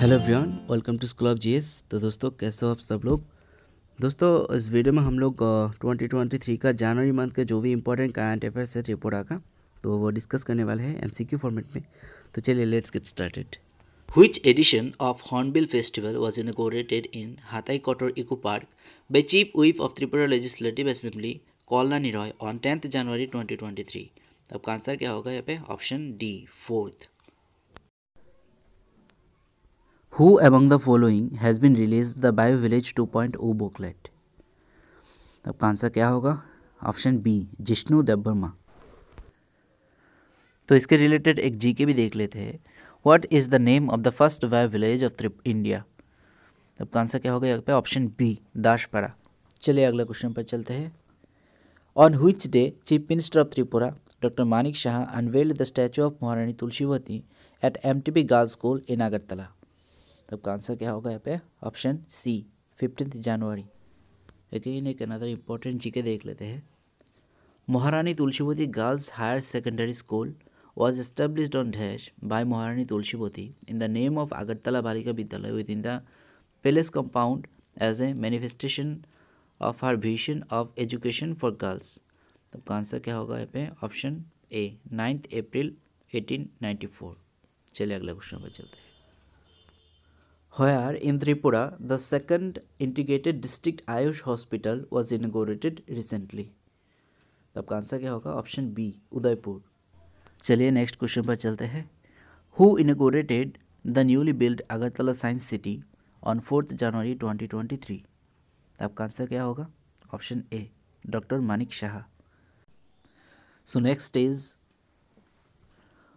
Hello everyone welcome to school of GS तो दोस्तों कैसे हो आप सब लोग दोस्तों इस वीडियो में हम लोग 2023 का जनवरी मंथ के जो भी इम्पोर्टेंट करंट अफेयर्स है रिपोर्ट आका तो वो डिस्कस करने वाले हैं एमसीक्यू फॉर्मेट में तो चलिए let's get started which edition of Hornbill festival was inaugurated in Hathai Kotor eco park by chief whip of Tripura legislative assembly Kalyani Roy on tenth January twenty तो आपका आंसर क्या होगा यहाँ पे option D fourth who among the following has been release the bio village two point O booklet आपका answer क्या होगा option B Jishnu Verma तो इसके रिलेटेड एक जीके भी देख लेते हैं what is the name of the first bio village of Tripura India आपका आंसर क्या होगा यहाँ पे ऑप्शन बी दाशपरा चलिए अगले क्वेश्चन पर चलते हैं on which day chief minister of Tripura Dr. Manik Shah unveiled the statue of Maharani M at MTP Girls School in Agartala. तो आपका आंसर क्या होगा यहाँ पे option C fifteenth January again एक अनदर इम्पोर्टेंट के देख लेते हैं Maharani Tulsibati girls higher secondary school was established on dash by Maharani Tulsibati in the name of Agartala Balika Vidyalaya within the palace compound as a manifestation of her vision of education for girls तो answer क्या होगा यहाँ पे option ए ninth अप्रैल 1894 चलिए अगला question पर चलते हैं Where in Tripura the second integrated district AYUSH hospital was inaugurated recently तो आपका आंसर क्या होगा ऑप्शन बी उदयपुर चलिए नेक्स्ट क्वेश्चन पर चलते हैं who inaugurated the newly build Agartala science city on fourth January 2023 three आपका आंसर क्या होगा option A doctor Manik Shah So next is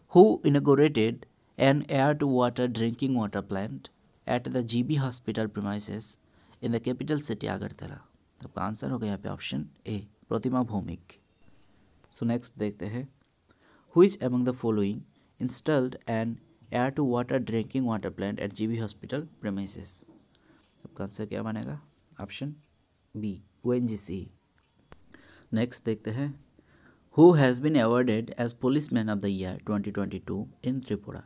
who inaugurated an air-to-water drinking water plant at the GB hospital premises in the capital city Agartala. तो आपका answer हो गया यहाँ पे option A Pratima Bhowmik so next देखते हैं who is among the following installed an air to water drinking water plant at GB hospital premises आपका answer क्या बनेगा ऑप्शन बी ओ नेक्स्ट देखते हैं who has been awarded as policeman of the year 2022 in Tripura?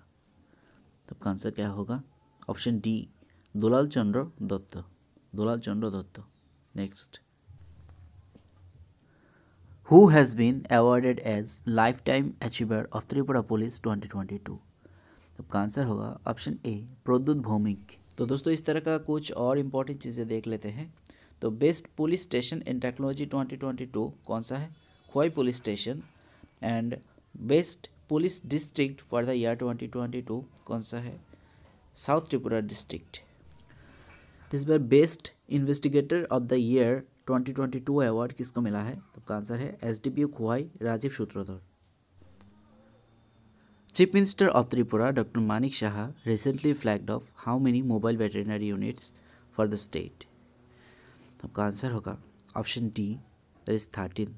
तब का answer क्या होगा option D Dulal Chandra Datta Dulal Chandra Datta next who has been awarded as lifetime achiever of Tripura police 2022 तब का आंसर होगा ऑप्शन ए प्रद्युत भौमिक तो दोस्तों इस तरह का कुछ और इम्पोर्टेंट चीज़ें देख लेते हैं तो best police station in technology 2022 कौन सा है Khoi Police Station and Best Police District for the year 2022 कौन सा है साउथ त्रिपुरा डिस्ट्रिक्ट इस बार Best Investigator of the Year 2022 Award किसको मिला है तो आंसर है S D P O Khowai Rajiv Sutradhar chief minister of Tripura doctor Manik Shah recently flagged off how many mobile veterinary units for the state तो आंसर होगा option D there is thirteen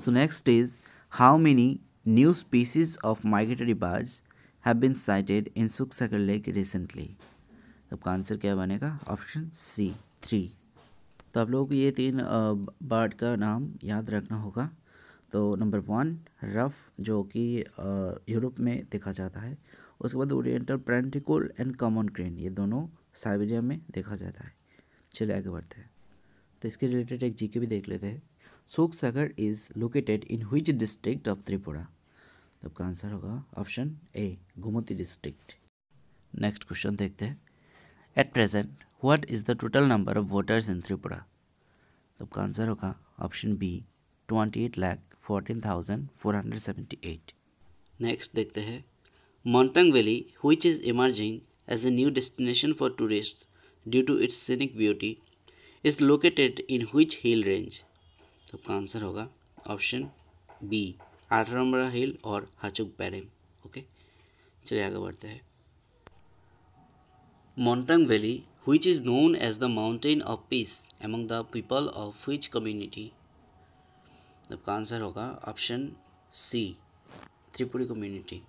So next is how many new species of migratory birds have been sighted in Suksagar Lake recently? तो आपका answer क्या बनेगा option C three तो आप लोगों को ये तीन बर्ड का नाम याद रखना होगा तो नंबर वन रफ जो कि यूरोप में देखा जाता है उसके बाद oriental pratincole and common crane ये दोनों साइबेरिया में देखा जाता है चलिए आगे बढ़ते हैं तो इसके रिलेटेड एक जीके भी देख लेते हैं सोकसागर इज लोकेटेड इन हुई डिस्ट्रिक्ट ऑफ त्रिपुरा तो आपका आंसर होगा option A Gomati district next question देखते हैं at present what is the total number of voters in Tripura तो आपका आंसर होगा option B twenty eight lakh fourteen thousand four hundred seventy eight next देखते हैं Muntang valley which is emerging as a new destination for tourist due to its scenic beauty is located in which hill range तो आपका answer होगा option B आठरमरा हिल और हाचुक पैरेम okay चलिए आगे बढ़ते हैं Muntang valley which is known as the mountain of peace among the people of which community तो आपका आंसर होगा ऑप्शन सी त्रिपुरी कम्युनिटी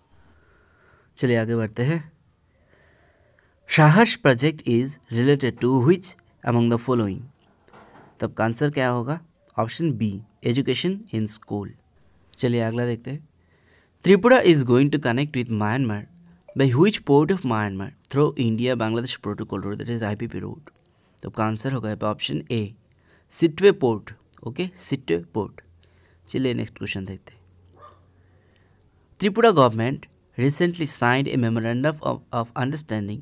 चलिए आगे बढ़ते हैं Sahas project is related to which among the following तब का आंसर क्या होगा option B education in school चलिए अगला देखते हैं Tripura is going to connect with Myanmar by which port of Myanmar through India Bangladesh protocol road that is I P P road तो आपका आंसर होगा यहाँ option A Sittwe port okay Sittwe port चलिए next question देखते हैं Tripura government recently signed A memorandum of understanding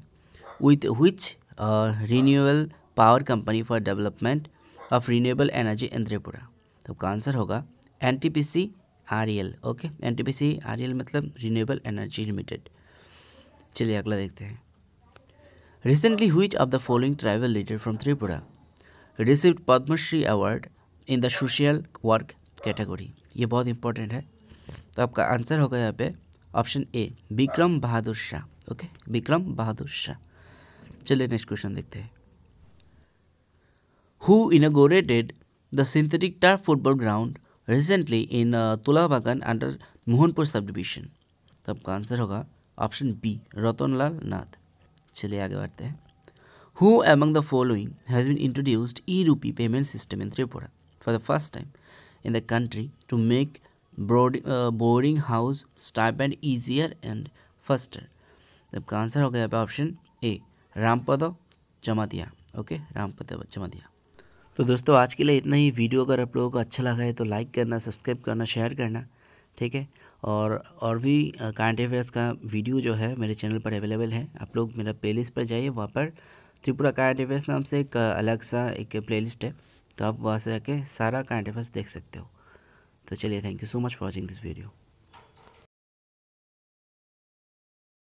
with which renewal power company for development of renewable energy in Tripura तो आपका answer होगा N T P C R L okay N T P C R L मतलब renewable energy limited चलिए अगला देखते हैं recently which of the following tribal leader from Tripura receive Padmashri award in the social work category ये बहुत important है तो आपका आंसर होगा यहाँ पे option A Vikram Bahadur Shah okay Vikram Bahadur Shah चलिए नेक्स्ट क्वेश्चन देखते हैं who inaugurated the synthetic turf football ground recently in uh, Tulabagan under Mohanpur subdivision तो आपका आंसर होगा ऑप्शन बी रतनलाल नाथ चलिए आगे बढ़ते हैं who among the following has been introduced E rupee payment system in Tripura for the first time in the country to make boarding house and easier and faster तो आपका answer होगा यहाँ पे option A Rampada Jamatia okay Rampada Jamatia तो दोस्तों आज के लिए इतना ही वीडियो अगर आप लोगों को अच्छा लगा है तो लाइक करना सब्सक्राइब करना शेयर करना ठीक है और और भी करंट अफेयर्स का वीडियो जो है मेरे चैनल पर अवेलेबल है आप लोग मेरा प्लेलिस्ट पर जाइए वहाँ पर त्रिपुरा करंट अफेयर्स नाम से एक अलग सा एक प्लेलिस्ट है तो आप वहाँ से जाके सारा करंट अफेयर्स देख सकते हो तो चलिए thank you so much for watching this video